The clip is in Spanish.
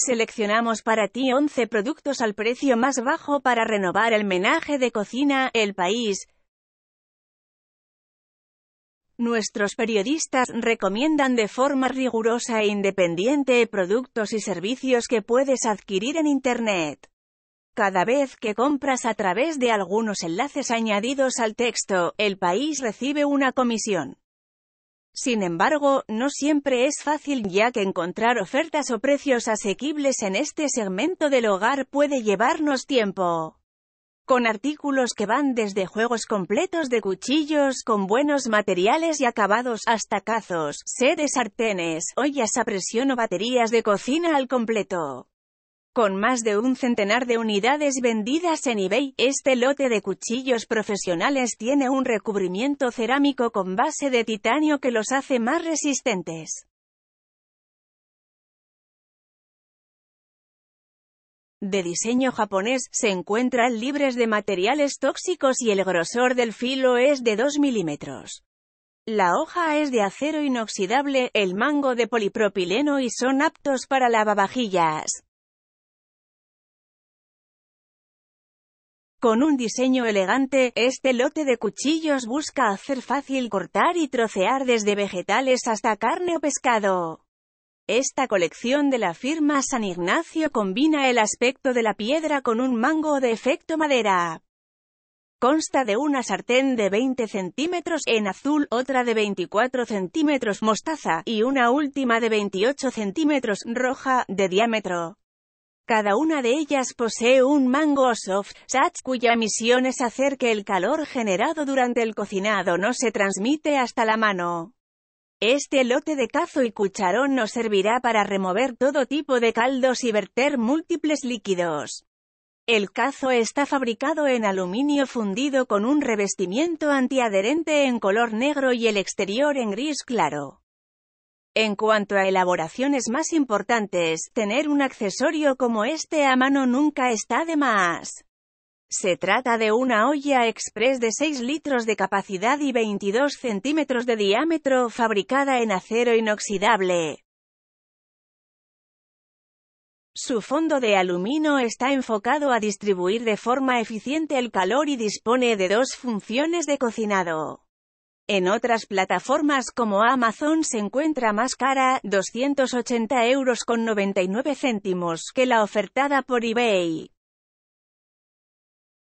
Seleccionamos para ti 11 productos al precio más bajo para renovar el menaje de cocina, el país. Nuestros periodistas recomiendan de forma rigurosa e independiente productos y servicios que puedes adquirir en Internet. Cada vez que compras a través de algunos enlaces añadidos al texto, el país recibe una comisión. Sin embargo, no siempre es fácil ya que encontrar ofertas o precios asequibles en este segmento del hogar puede llevarnos tiempo. Con artículos que van desde juegos completos de cuchillos con buenos materiales y acabados hasta cazos, sedes sartenes, ollas a presión o baterías de cocina al completo. Con más de un centenar de unidades vendidas en eBay, este lote de cuchillos profesionales tiene un recubrimiento cerámico con base de titanio que los hace más resistentes. de diseño japonés, se encuentran libres de materiales tóxicos y el grosor del filo es de 2 milímetros. La hoja es de acero inoxidable, el mango de polipropileno y son aptos para lavavajillas. Con un diseño elegante, este lote de cuchillos busca hacer fácil cortar y trocear desde vegetales hasta carne o pescado. Esta colección de la firma San Ignacio combina el aspecto de la piedra con un mango de efecto madera. Consta de una sartén de 20 centímetros en azul, otra de 24 centímetros mostaza y una última de 28 centímetros roja de diámetro. Cada una de ellas posee un mango soft cuya misión es hacer que el calor generado durante el cocinado no se transmite hasta la mano. Este lote de cazo y cucharón nos servirá para remover todo tipo de caldos y verter múltiples líquidos. El cazo está fabricado en aluminio fundido con un revestimiento antiadherente en color negro y el exterior en gris claro. En cuanto a elaboraciones más importantes, tener un accesorio como este a mano nunca está de más. Se trata de una olla express de 6 litros de capacidad y 22 centímetros de diámetro fabricada en acero inoxidable. Su fondo de aluminio está enfocado a distribuir de forma eficiente el calor y dispone de dos funciones de cocinado. En otras plataformas como Amazon se encuentra más cara, 280 euros con 99 céntimos, que la ofertada por eBay.